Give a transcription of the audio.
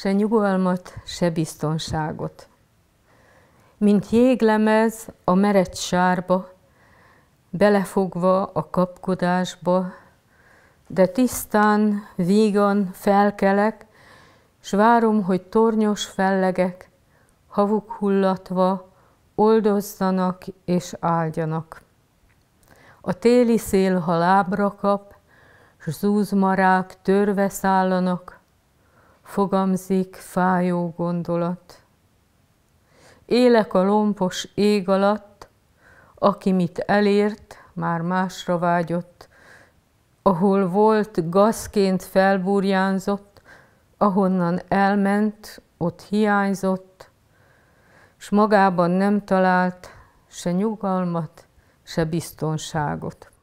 se nyugalmat, se biztonságot. Mint jéglemez a meret sárba, belefogva a kapkodásba, de tisztán, vígan felkelek, s várom, hogy tornyos fellegek, havuk hullatva, oldozzanak és áldjanak. A téli szél, ha lábra kap, s zúzmarák törve szállanak, fogamzik fájó gondolat. Élek a lompos ég alatt, aki mit elért, már másra vágyott, ahol volt gazként felburjánzott, ahonnan elment, ott hiányzott, s magában nem talált se nyugalmat, se biztonságot.